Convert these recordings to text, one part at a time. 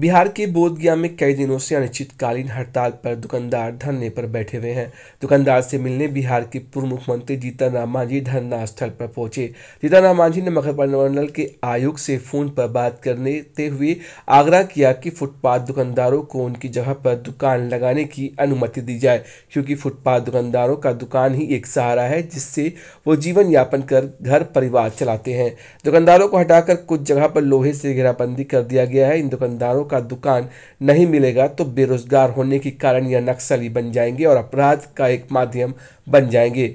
बिहार के बोधगया में कई दिनों से अनिश्चितकालीन हड़ताल पर दुकानदार धरने पर बैठे हुए हैं दुकानदार से मिलने बिहार के पूर्व मुख्यमंत्री जीतन राम मांझी धरना स्थल पर पहुंचे जीतन राम मांझी ने मगर मंडल के आयोग से फोन पर बात करते हुए आग्रह किया कि फुटपाथ दुकानदारों को उनकी जगह पर दुकान लगाने की अनुमति दी जाए क्योंकि फुटपाथ दुकानदारों का दुकान ही एक सहारा है जिससे वो जीवन यापन कर घर परिवार चलाते हैं दुकानदारों को हटाकर कुछ जगह पर लोहे से घेराबंदी कर दिया गया है इन दुकानदारों का दुकान नहीं मिलेगा तो बेरोजगार होने के कारण यह नक्सली बन जाएंगे और अपराध का एक माध्यम बन जाएंगे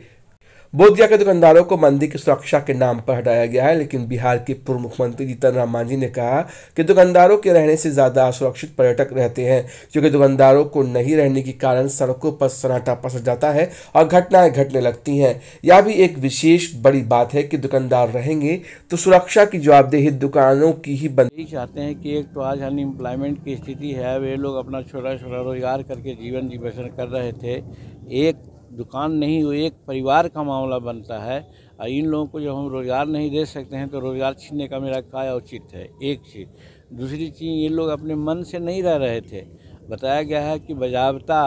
बोधिया के दुकानदारों को मंदिर की सुरक्षा के नाम पर हटाया गया है लेकिन बिहार के पूर्व मुख्यमंत्री जीतन राम मांझी ने कहा कि दुकानदारों के रहने से ज़्यादा असुरक्षित पर्यटक रहते हैं क्योंकि दुकानदारों को नहीं रहने के कारण सड़कों पर सन्नाटा पसर जाता है और घटनाएं घटने लगती हैं यह भी एक विशेष बड़ी बात है कि दुकानदार रहेंगे तो सुरक्षा की जवाबदेही दुकानों की ही बंदी चाहते हैं कि एक तो आज अनएम्प्लॉयमेंट की स्थिति है वे लोग अपना छोटा छोटा रोजगार करके जीवन जीवन कर रहे थे एक दुकान नहीं वो एक परिवार का मामला बनता है और इन लोगों को जब हम रोज़गार नहीं दे सकते हैं तो रोज़गार छीनने का मेरा काय उचित है एक चीज़ दूसरी चीज़ ये लोग अपने मन से नहीं रह रहे थे बताया गया है कि बजावता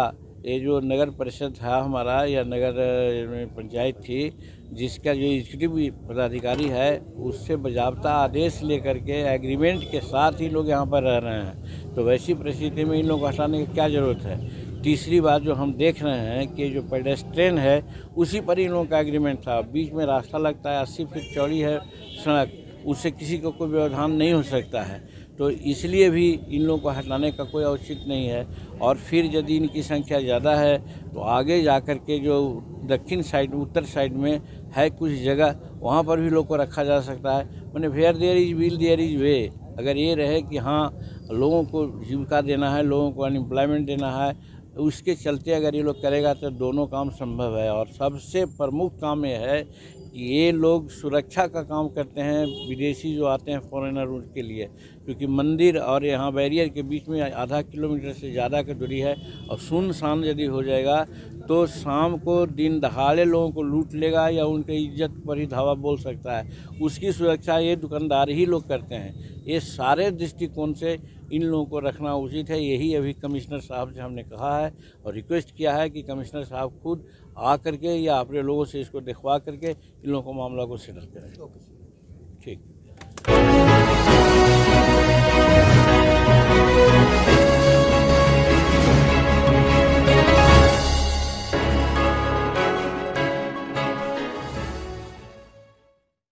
ये जो नगर परिषद था हमारा या नगर पंचायत थी जिसका जो एग्जीक्यूटिव पदाधिकारी है उससे बजावता आदेश लेकर के एग्रीमेंट के साथ ही लोग यहाँ पर रह रहे हैं तो वैसी परिस्थिति में इन लोगों को हटाने की क्या ज़रूरत है तीसरी बात जो हम देख रहे हैं कि जो पेडेस्ट्रेन है उसी पर इन लोगों का एग्रीमेंट था बीच में रास्ता लगता है अस्सी फीट चौड़ी है सड़क उससे किसी को कोई व्यवधान नहीं हो सकता है तो इसलिए भी इन लोगों को हटाने का कोई औचित नहीं है और फिर यदि इनकी संख्या ज़्यादा है तो आगे जा कर के जो दक्षिण साइड उत्तर साइड में है कुछ जगह वहाँ पर भी लोग को रखा जा सकता है मैंने where there is will there is way अगर ये रहे कि हाँ लोगों को जीविका देना है लोगों को अनएम्प्लॉयमेंट देना है उसके चलते अगर ये लोग करेगा तो दोनों काम संभव है और सबसे प्रमुख काम यह है कि ये लोग सुरक्षा का काम करते हैं विदेशी जो आते हैं फॉरेनर उनके लिए क्योंकि मंदिर और यहाँ बैरियर के बीच में आधा किलोमीटर से ज़्यादा की दूरी है और सुनसान यदि हो जाएगा तो शाम को दिन दहाड़े लोगों को लूट लेगा या उनके इज्जत पर ही धावा बोल सकता है उसकी सुरक्षा ये दुकानदार ही लोग करते हैं ये सारे दृष्टिकोण से इन लोगों को रखना उचित है यही अभी कमिश्नर साहब से हमने कहा है और रिक्वेस्ट किया है कि कमिश्नर साहब खुद आ करके या अपने लोगों से इसको दिखवा करके इन लोगों को मामला को सेटल करें ठीक